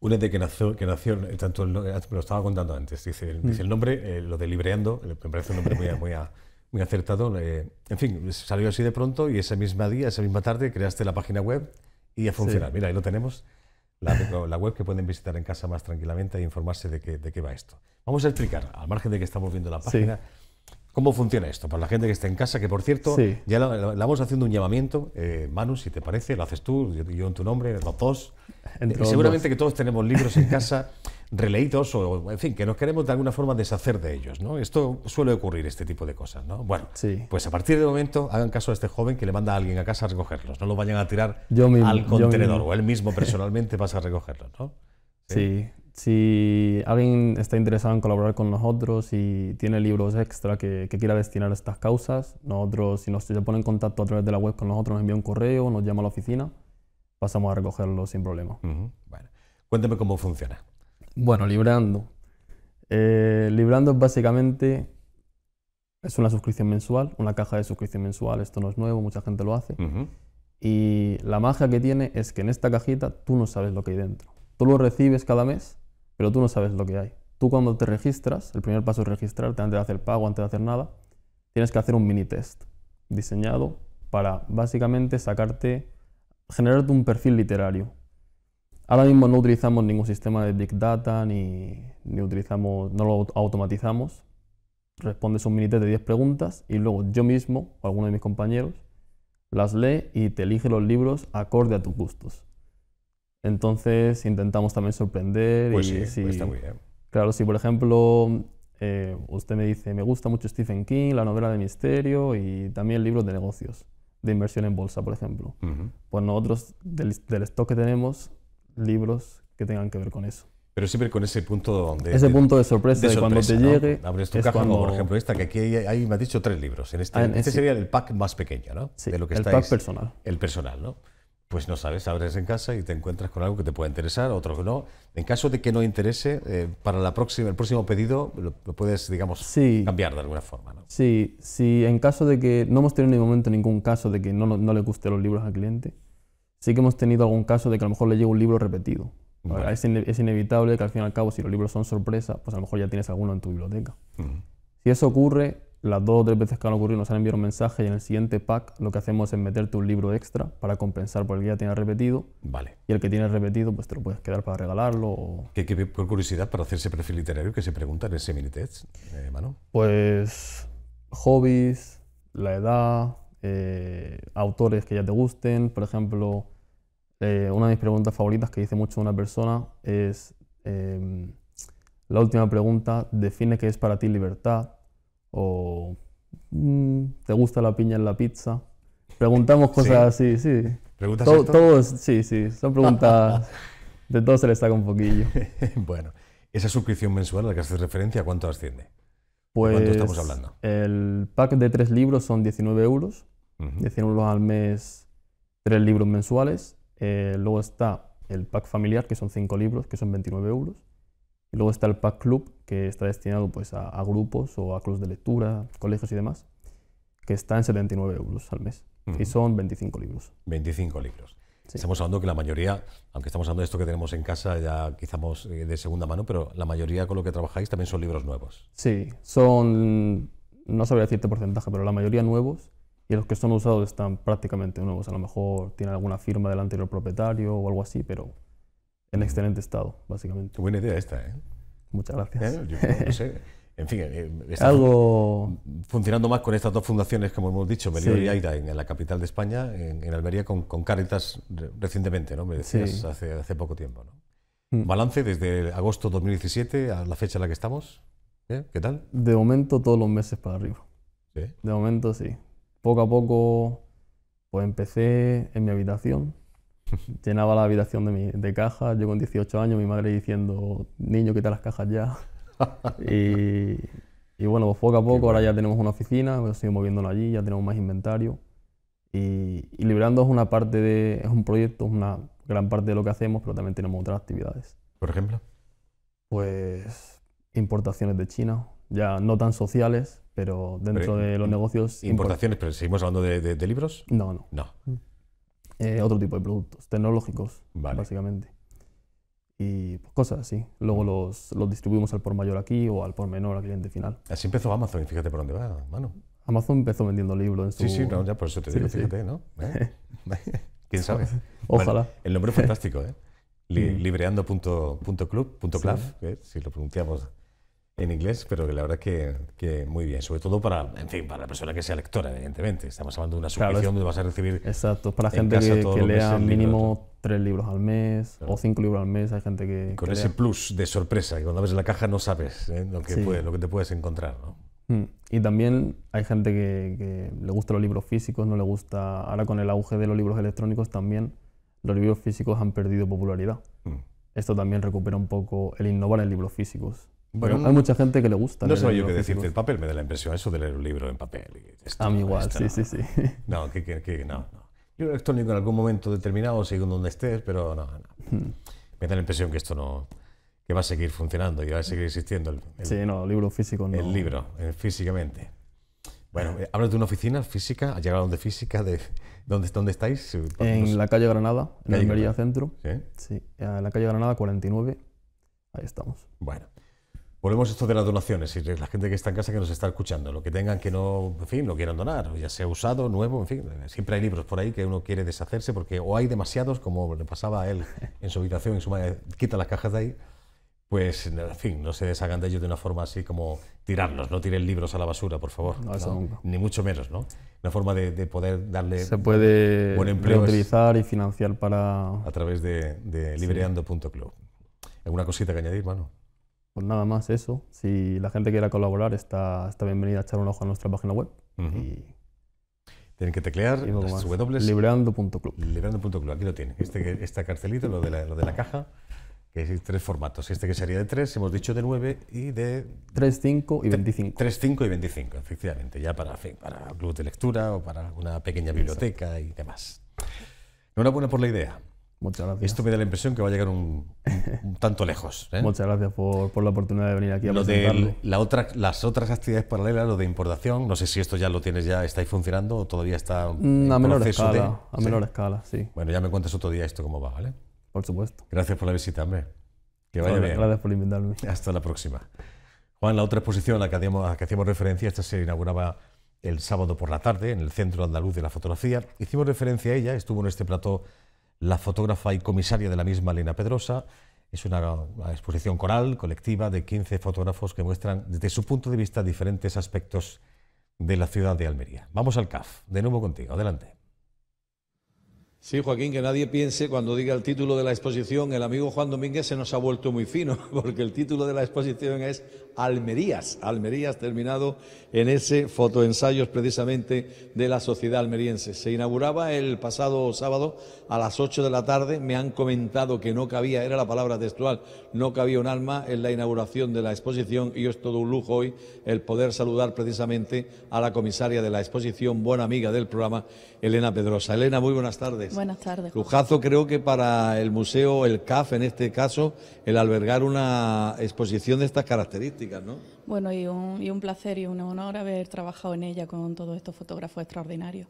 Una de que nació, que nació tanto lo estaba contando antes, dice, mm. el, nombre, eh, lo de Libreando, eh, me parece un nombre muy, muy, acertado. Eh, en fin, salió así de pronto y ese mismo día, esa misma tarde, creaste la página web y a funcionar. Mira, ahí lo tenemos, la, web que pueden visitar en casa más tranquilamente e informarse de, qué va esto. Vamos a explicar, al margen de que estamos viendo la página. ¿Cómo funciona esto? Para la gente que está en casa, que por cierto, ya la, vamos haciendo un llamamiento, eh, Manu, si te parece, lo haces tú, yo, en tu nombre, los dos. Eh, seguramente que todos tenemos libros en casa releídos o, en fin, que nos queremos de alguna forma deshacer de ellos, ¿no? Esto suele ocurrir, este tipo de cosas, ¿no? Bueno, pues a partir de momento hagan caso a este joven que le manda a alguien a casa a recogerlos, no lo vayan a tirar al contenedor, o él mismo personalmente pasa a recogerlos, ¿no? sí si alguien está interesado en colaborar con nosotros y tiene libros extra que, quiera destinar a estas causas, nosotros, si nos, se pone en contacto a través de la web con nosotros, nos envía un correo, nos llama a la oficina, pasamos a recogerlo sin problema. Cuénteme bueno. cómo funciona. Bueno, Librando. Eh, librando es básicamente es una suscripción mensual, una caja de suscripción mensual. Esto no es nuevo, mucha gente lo hace. Y la magia que tiene es que en esta cajita tú no sabes lo que hay dentro. Tú lo recibes cada mes pero tú no sabes lo que hay. Tú cuando te registras, el primer paso es registrarte antes de hacer pago, antes de hacer nada, tienes que hacer un mini test diseñado para básicamente sacarte, generarte un perfil literario. Ahora mismo no utilizamos ningún sistema de Big Data ni, ni utilizamos, no lo automatizamos. Respondes un mini test de 10 preguntas y luego yo mismo o alguno de mis compañeros las lee y te elige los libros acorde a tus gustos. Entonces intentamos también sorprender. Pues y, pues está muy bien. Claro, si por ejemplo eh, usted me dice, me gusta mucho Stephen King, la novela de misterio y también libros de negocios, de inversión en bolsa, por ejemplo. Pues nosotros, del, stock que tenemos, libros que tengan que ver con eso. Pero siempre con ese punto de... Ese punto de sorpresa, de, cuando te llegue... Abres tu caja, por ejemplo esta, que aquí me has dicho tres libros. En este, ah, este sería el pack más pequeño, ¿no? Sí, lo el pack personal. El personal, ¿no? pues no sabes, abres en casa y te encuentras con algo que te puede interesar, otro que no. En caso de que no interese, eh, para la próxima, el próximo pedido lo, puedes, digamos, cambiar de alguna forma. Sí, sí, en caso de que no hemos tenido en ningún momento ningún caso de que no, le guste los libros al cliente, sí que hemos tenido algún caso de que a lo mejor le llegue un libro repetido. es, inevitable que al fin y al cabo, si los libros son sorpresa, pues a lo mejor ya tienes alguno en tu biblioteca. Si eso ocurre, las dos o tres veces que han ocurrido nos han enviado un mensaje y en el siguiente pack lo que hacemos es meterte un libro extra para compensar por el que ya tienes repetido. Vale. Y el que tienes repetido, pues te lo puedes quedar para regalarlo. ¿Qué, curiosidad para hacerse perfil literario que se pregunta en ese mini eh, Pues hobbies, la edad, eh, autores que ya te gusten. Por ejemplo, eh, una de mis preguntas favoritas que dice mucho una persona es em, la última pregunta, define qué es para ti libertad o mm, ¿te gusta la piña en la pizza? Preguntamos cosas así, sí. ¿Preguntas Todos, sí, sí, son preguntas... de todo se le saca un poquillo. bueno, esa suscripción mensual a la que haces referencia, ¿a cuánto asciende? Pues, ¿Cuánto estamos hablando? El pack de tres libros son 19 euros. Uh euros al mes, tres libros mensuales. Eh, luego está el pack familiar, que son cinco libros, que son 29 euros. Y luego está el Pack Club, que está destinado pues, a, grupos o a clubes de lectura, colegios y demás, que está en 79 euros al mes. Y son 25 libros. 25 libros. Estamos hablando que la mayoría, aunque estamos hablando de esto que tenemos en casa, ya quizás eh, de segunda mano, pero la mayoría con lo que trabajáis también son libros nuevos. Sí, son, no sabría decirte porcentaje, pero la mayoría nuevos y los que son usados están prácticamente nuevos. A lo mejor tienen alguna firma del anterior propietario o algo así, pero en excelente estado, básicamente. Buena idea esta, ¿eh? Muchas gracias. ¿Eh? Yo no sé. En fin, eh, eh, está algo funcionando más con estas dos fundaciones, como hemos dicho, Melilla y Aida, en la capital de España, en, Almería, con, con Caritas recientemente, ¿no? Me decías hace, hace, poco tiempo, ¿no? Mm. Balance desde agosto 2017 a la fecha en la que estamos. ¿Qué tal? De momento todos los meses para arriba. ¿Sí? De momento sí. Poco a poco, pues empecé en mi habitación, llenaba la habitación de, cajas, yo con 18 años, mi madre diciendo, niño, quita las cajas ya. y, bueno, pues poco a poco, ahora ya tenemos una oficina, hemos pues ido moviéndolo allí, ya tenemos más inventario. Y, Liberando Librando es una parte de, es un proyecto, es una gran parte de lo que hacemos, pero también tenemos otras actividades. ¿Por ejemplo? Pues importaciones de China, ya no tan sociales, pero dentro de los negocios... ¿Importaciones? ¿Pero seguimos hablando de libros? No, no. No. Mm. Eh, otro tipo de productos tecnológicos, básicamente. Y cosas así. Luego mm. los, los, distribuimos al por mayor aquí o al por menor al cliente final. Así empezó Amazon y fíjate por dónde va, mano. Amazon empezó vendiendo libros en su... Sí, sí, ya por eso te digo, fíjate, ¿no? ¿Eh? ¿Quién sabe? Ojalá. el nombre es fantástico, ¿eh? Mm. Libreando.club.club, punto, ¿eh? si lo pronunciamos en inglés, pero la verdad que, que, muy bien, sobre todo para, en fin, para la persona que sea lectora, evidentemente. Estamos hablando de una subvención donde vas a recibir... Exacto, para gente que, lea mínimo tres libros al mes o cinco libros al mes, hay gente que... con ese plus de sorpresa, que cuando abres la caja no sabes ¿eh? lo, que te puedes encontrar. ¿no? Mm. Y también hay gente que, le gusta los libros físicos, no le gusta... Ahora con el auge de los libros electrónicos también, los libros físicos han perdido popularidad. Mm. Esto también recupera un poco el innovar en libros físicos hay mucha gente que le gusta. No sé yo qué decirte. El papel me da la impresión, eso de leer un libro en papel. a mí igual, sí, sí, sí. No, que, que, no, no. Yo electrónico en algún momento determinado, según donde estés, pero no, hmm. Me da la impresión que esto no. que va a seguir funcionando y va a seguir existiendo. El, sí, no, libro físico no. El libro, eh, físicamente. Bueno, eh, hablas de una oficina física, llegado donde física, de ¿dónde, dónde estáis? En la calle Granada, en la Almería Centro. Sí. Sí, en la calle Granada 49. Ahí estamos. Bueno. Volvemos a esto de las donaciones y la gente que está en casa que nos está escuchando, lo que tengan que no, en fin, lo quieran donar, ya sea usado, nuevo, en fin, siempre hay libros por ahí que uno quiere deshacerse porque o hay demasiados, como le pasaba a él en su habitación, en su madre, quita las cajas de ahí, pues, en fin, no se deshagan de ellos de una forma así como tirarlos, no tiren libros a la basura, por favor, ni mucho menos, ¿no? Una forma de, poder darle se puede buen empleo y financiar para a través de, de libreando.club. ¿Alguna cosita que añadir, mano? Pues nada más eso. Si la gente quiera colaborar, está, está bienvenida a echar un ojo a nuestra página web. tienen que teclear Libreando.club. Libreando.club, aquí lo tienen. Este, esta carcelito, lo de, la, caja, que es tres formatos. Este que sería de tres, hemos dicho de nueve y de... Tres, 5 y 25. Tres, cinco y 25, efectivamente, ya para, para club de lectura o para alguna pequeña biblioteca y demás. Enhorabuena por la idea. Muchas gracias. Esto me da la impresión que va a llegar un, tanto lejos. ¿eh? Muchas gracias por, la oportunidad de venir aquí a lo la otra, Las otras actividades paralelas, lo de importación, no sé si esto ya lo tienes, ya estáis funcionando o todavía está en mm, a menor escala, A menor escala, sí. Bueno, ya me cuentas otro día esto cómo va, ¿vale? Por supuesto. Gracias por la visita, hombre. Que vaya bien. Gracias por invitarme. Hasta la próxima. Juan, la otra exposición a la que hacíamos, referencia, esta se inauguraba el sábado por la tarde en el Centro Andaluz de la Fotografía. Hicimos referencia a ella, estuvo en este plató la fotógrafa y comisaria de la misma, Elena Pedrosa. Es una, exposición coral, colectiva, de 15 fotógrafos que muestran desde su punto de vista diferentes aspectos de la ciudad de Almería. Vamos al CAF, de nuevo contigo, adelante. Sí, Joaquín, que nadie piense cuando diga el título de la exposición, el amigo Juan Domínguez se nos ha vuelto muy fino, porque el título de la exposición es Almerías, Almerías terminado en ese fotoensayos precisamente de la Sociedad Almeriense. Se inauguraba el pasado sábado a las 8 de la tarde, me han comentado que no cabía, era la palabra textual, no cabía un alma en la inauguración de la exposición y es todo un lujo hoy el poder saludar precisamente a la comisaria de la exposición, buena amiga del programa, Elena Pedrosa. Elena, muy buenas tardes. Buenas tardes. Lujazo creo que para el museo, el CAF en este caso, el albergar una exposición de estas características, ¿no? Bueno, y un, y un placer y un honor haber trabajado en ella con todos estos fotógrafos extraordinarios.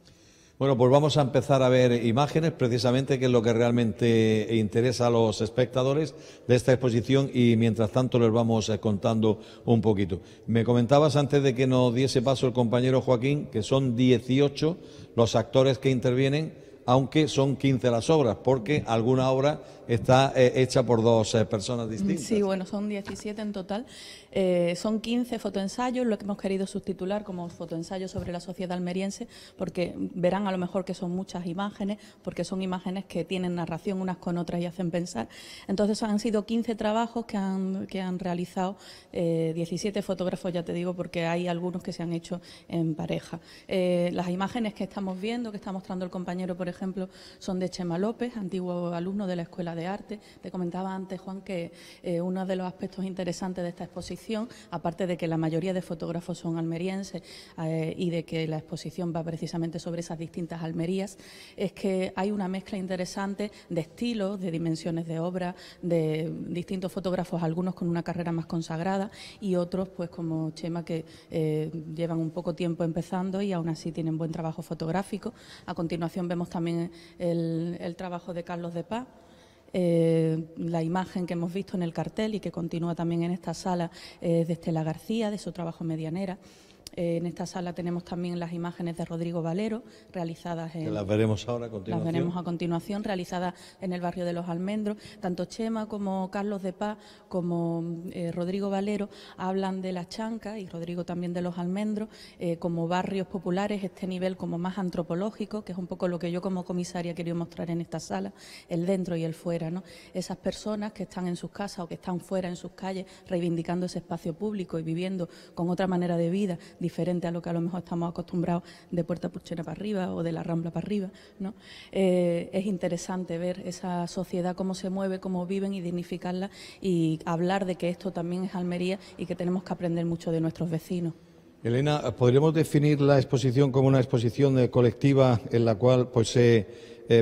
Bueno, pues vamos a empezar a ver imágenes, precisamente, que es lo que realmente interesa a los espectadores de esta exposición y mientras tanto les vamos eh, contando un poquito. Me comentabas antes de que nos diese paso el compañero Joaquín que son 18 los actores que intervienen aunque son 15 las obras, porque alguna obra está eh, hecha por dos eh, personas distintas. Sí, bueno, son 17 en total. Eh, son 15 fotoensayos, lo que hemos querido subtitular como fotoensayos sobre la sociedad almeriense, porque verán a lo mejor que son muchas imágenes, porque son imágenes que tienen narración unas con otras y hacen pensar. Entonces han sido 15 trabajos que han, que han realizado 17 fotógrafos, ya te digo, porque hay algunos que se han hecho en pareja. las imágenes que estamos viendo, que está mostrando el compañero, por ejemplo, son de Chema López, antiguo alumno de la Escuela de arte. Te comentaba antes, Juan, que eh, uno de los aspectos interesantes de esta exposición, aparte de que la mayoría de fotógrafos son almerienses eh, y de que la exposición va precisamente sobre esas distintas Almerías, es que hay una mezcla interesante de estilos, de dimensiones de obra, de distintos fotógrafos, algunos con una carrera más consagrada y otros, pues como Chema, que eh, llevan un poco tiempo empezando y aún así tienen buen trabajo fotográfico. A continuación vemos también el trabajo de Carlos de Paz, eh, la imagen que hemos visto en el cartel y que continúa también en esta sala es eh, de Estela García, de su trabajo Medianera en esta sala tenemos también las imágenes de Rodrigo Valero, realizadas en... Las veremos ahora a continuación. Las veremos a continuación, realizadas en el barrio de Los Almendros. Tanto Chema como Carlos de Paz, como eh, Rodrigo Valero, hablan de las chancas y Rodrigo también de Los Almendros, eh, como barrios populares, este nivel como más antropológico, que es un poco lo que yo como comisaria quería mostrar en esta sala, el dentro y el fuera, ¿no? Esas personas que están en sus casas o que están fuera en sus calles reivindicando ese espacio público y viviendo con otra manera de vida, diferente a lo que a lo mejor estamos acostumbrados de Puerta porchera para arriba o de la Rambla para arriba. ¿no? Eh, es interesante ver esa sociedad, cómo se mueve, cómo viven y dignificarla y hablar de que esto también es Almería y que tenemos que aprender mucho de nuestros vecinos. Elena, ¿podríamos definir la exposición como una exposición eh, colectiva en la cual pues, eh,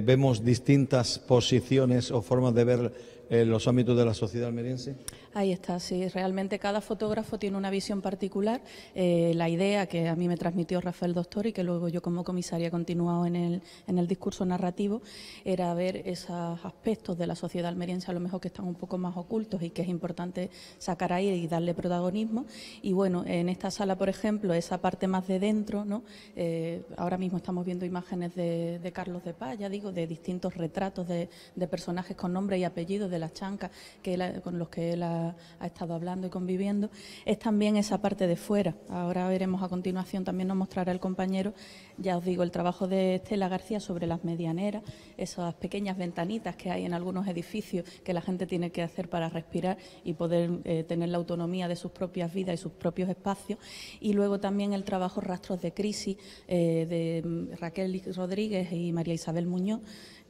vemos distintas posiciones o formas de ver los ámbitos de la sociedad almeriense? Ahí está, sí. Realmente cada fotógrafo tiene una visión particular. Eh, la idea que a mí me transmitió Rafael Doctor y que luego yo como comisaria he continuado en el, en el discurso narrativo era ver esos aspectos de la sociedad almeriense a lo mejor que están un poco más ocultos y que es importante sacar ahí y darle protagonismo. Y bueno, en esta sala, por ejemplo, esa parte más de dentro, ¿no? Eh, ahora mismo estamos viendo imágenes de, de Carlos de Paz, ya digo, de distintos retratos de, de personajes con nombre y apellidos de las chancas que con los que la ha, estado hablando y conviviendo, es también esa parte de fuera. Ahora veremos a continuación, también nos mostrará el compañero, ya os digo, el trabajo de Estela García sobre las medianeras, esas pequeñas ventanitas que hay en algunos edificios que la gente tiene que hacer para respirar y poder eh, tener la autonomía de sus propias vidas y sus propios espacios. Y luego también el trabajo Rastros de Crisis eh, de mm, Raquel Rodríguez y María Isabel Muñoz,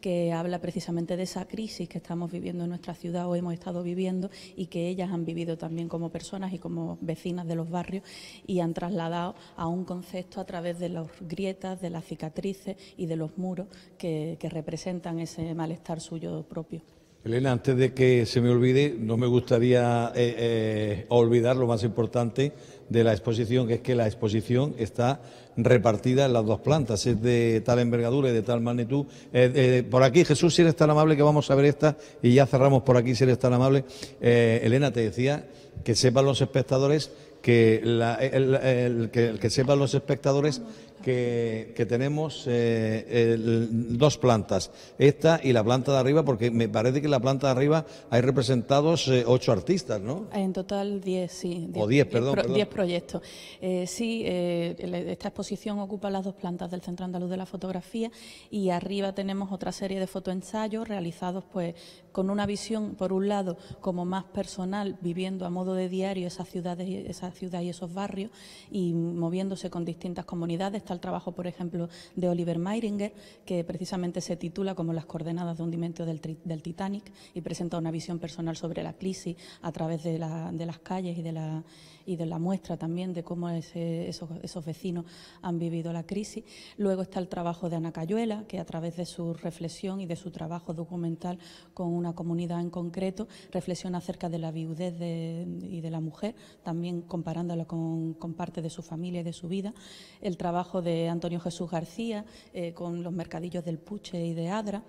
que habla precisamente de esa crisis que estamos viviendo en nuestra ciudad o hemos estado viviendo y que ellas han vivido también como personas y como vecinas de los barrios y han trasladado a un concepto a través de las grietas, de las cicatrices y de los muros que, representan ese malestar suyo propio. Elena, antes de que se me olvide, no me gustaría eh, eh, olvidar lo más importante de la exposición, que es que la exposición está repartida en las dos plantas. Es de tal envergadura y de tal magnitud. Eh, eh, por aquí, Jesús, si eres tan amable, que vamos a ver esta y ya cerramos por aquí, si eres tan amable. Eh, Elena, te decía que sepan los espectadores que, que sepan los espectadores que, tenemos eh, dos plantas, esta y la planta de arriba, porque me parece que en la planta de arriba hay representados eh, ocho artistas, ¿no? En total diez, sí. o diez, perdón. Diez, proyectos. Eh, sí, eh, esta exposición ocupa las dos plantas del Centro Andaluz de la Fotografía y arriba tenemos otra serie de fotoensayos realizados pues con una visión, por un lado, como más personal, viviendo a modo de diario esas ciudades, esas ciudades y esos barrios y moviéndose con distintas comunidades, el trabajo, por ejemplo, de Oliver Meiringer, que precisamente se titula como las coordenadas de hundimiento del, del Titanic y presenta una visión personal sobre la crisis a través de las calles y de la y de la muestra también de cómo esos, vecinos han vivido la crisis. Luego está el trabajo de Ana Cayuela, que a través de su reflexión y de su trabajo documental con una comunidad en concreto, reflexiona acerca de la viudez y de la mujer, también comparándola con, parte de su familia y de su vida. El trabajo de Antonio Jesús García eh, con los mercadillos del Puche y de Adra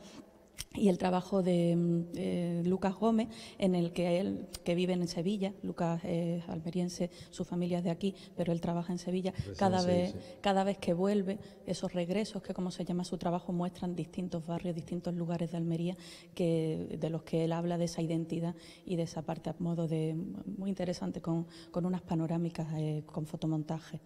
y el trabajo de mm, eh, Lucas Gómez, en el que él, que vive en Sevilla, Lucas es almeriense, su familia es de aquí, pero él trabaja en Sevilla, cada vez, cada vez que vuelve, esos regresos que como se llama su trabajo muestran distintos barrios, distintos lugares de Almería, que, de los que él habla de esa identidad y de esa parte a modo de muy interesante con, unas panorámicas eh, con fotomontajes.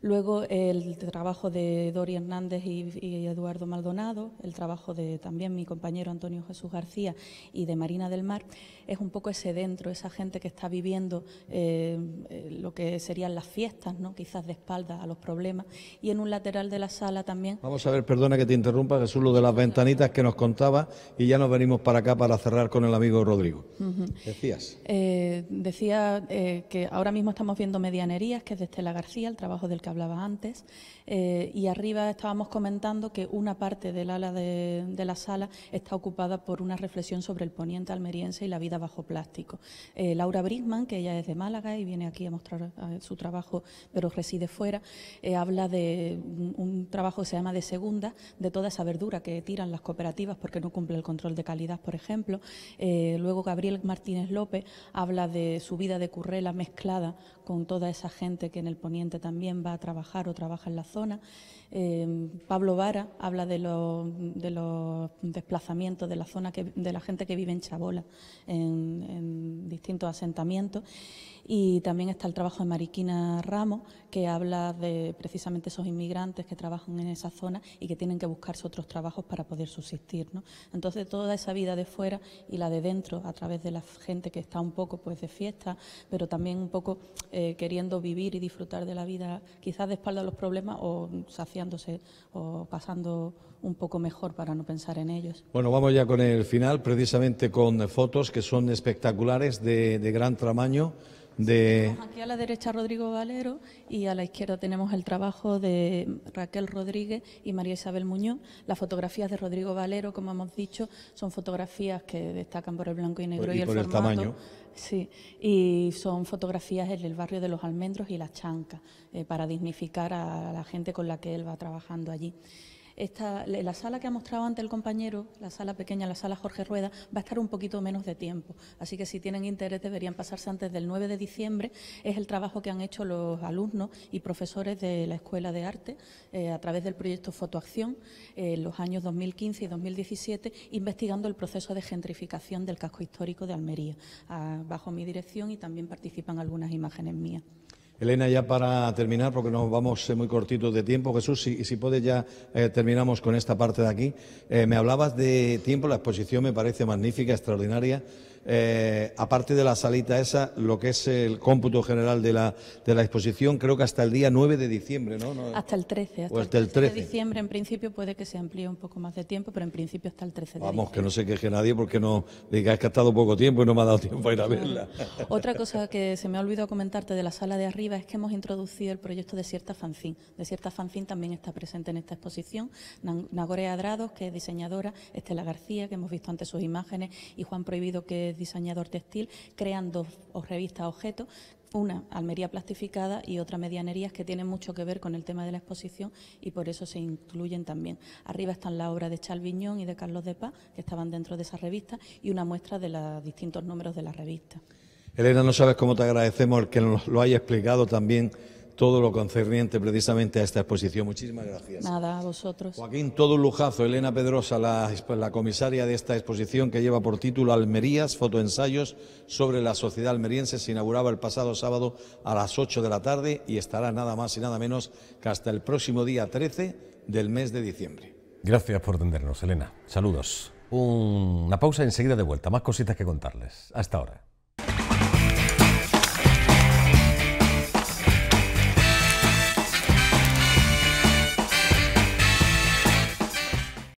Luego el trabajo de Dori Hernández y, Eduardo Maldonado, el trabajo de también mi compañero Antonio Jesús García y de Marina del Mar, es un poco ese dentro, esa gente que está viviendo eh, eh, lo que serían las fiestas, ¿no? quizás de espaldas a los problemas. Y en un lateral de la sala también. Vamos a ver, perdona que te interrumpa, Jesús, lo de las ventanitas que nos contaba y ya nos venimos para acá para cerrar con el amigo Rodrigo. Decías. Eh, decía que ahora mismo estamos viendo medianerías, que es de Estela García, el trabajo del hablaba antes, eh, y arriba estábamos comentando que una parte del ala de, la sala está ocupada por una reflexión sobre el poniente almeriense y la vida bajo plástico. Eh, Laura Brisman, que ella es de Málaga y viene aquí a mostrar eh, su trabajo, pero reside fuera, habla de un, trabajo que se llama de segunda, de toda esa verdura que tiran las cooperativas porque no cumple el control de calidad, por ejemplo. luego Gabriel Martínez López habla de su vida de currela mezclada con toda esa gente que en el poniente también va trabajar o trabaja en la zona Em, Pablo Vara habla de los, desplazamientos de la zona que, de la gente que vive en Chabola, en, distintos asentamientos. Y también está el trabajo de Mariquina Ramos, que habla de precisamente esos inmigrantes que trabajan en esa zona y que tienen que buscarse otros trabajos para poder subsistir. ¿no? Entonces, toda esa vida de fuera y la de dentro, a través de la gente que está un poco pues, de fiesta, pero también un poco eh, queriendo vivir y disfrutar de la vida, quizás de espalda a los problemas o o pasando un poco mejor para no pensar en ellos. Bueno, vamos ya con el final, precisamente con fotos que son espectaculares de, de gran tamaño aquí a la derecha Rodrigo Valero y a la izquierda tenemos el trabajo de Raquel Rodríguez y María Isabel Muñoz. Las fotografías de Rodrigo Valero, como hemos dicho, son fotografías que destacan por el blanco y negro y, por el, tamaño. Sí, y son fotografías en el barrio de los Almendros y las Chancas, eh, para dignificar a la gente con la que él va trabajando allí. Esta, la sala que ha mostrado ante el compañero, la sala pequeña, la sala Jorge Rueda, va a estar un poquito menos de tiempo. Así que si tienen interés deberían pasarse antes del 9 de diciembre. Es el trabajo que han hecho los alumnos y profesores de la Escuela de Arte eh, a través del proyecto Fotoacción eh, en los años 2015 y 2017, investigando el proceso de gentrificación del casco histórico de Almería, ah, bajo mi dirección y también participan algunas imágenes mías. Elena, ya para terminar, porque nos vamos eh, muy cortitos de tiempo, Jesús, si, si puedes ya eh, terminamos con esta parte de aquí. Eh, me hablabas de tiempo, la exposición me parece magnífica, extraordinaria. Eh, aparte de la salita esa, lo que es el cómputo general de la, de la exposición, creo que hasta el día 9 de diciembre, ¿no? Hasta el 13. Hasta, el 13 de diciembre, en principio, puede que se amplíe un poco más de tiempo, pero en principio hasta el 13 de Vamos, que no se queje nadie porque no es que ha estado poco tiempo y no me ha dado tiempo a ir a verla. Otra cosa que se me ha olvidado comentarte de la sala de arriba es que hemos introducido el proyecto de Cierta fancín. De Cierta fancín también está presente en esta exposición. Nagore Adrados, que es diseñadora, Estela García, que hemos visto antes sus imágenes, y Juan Prohibido, que diseñador textil, crean dos revistas objetos, una Almería plastificada y otra medianerías que tienen mucho que ver con el tema de la exposición y por eso se incluyen también. Arriba están la obra de charles viñón y de Carlos de Paz que estaban dentro de esa revista y una muestra de los distintos números de la revista. Elena, no sabes cómo te agradecemos que nos lo haya explicado también todo lo concerniente precisamente a esta exposición. Muchísimas gracias. Nada, a vosotros. Joaquín, todo un lujazo. Elena Pedrosa, la, comisaria de esta exposición que lleva por título Almerías, fotoensayos sobre la sociedad almeriense, se inauguraba el pasado sábado a las 8 de la tarde y estará nada más y nada menos que hasta el próximo día 13 del mes de diciembre. Gracias por atendernos, Elena. Saludos. Una pausa enseguida de vuelta. Más cositas que contarles. Hasta ahora.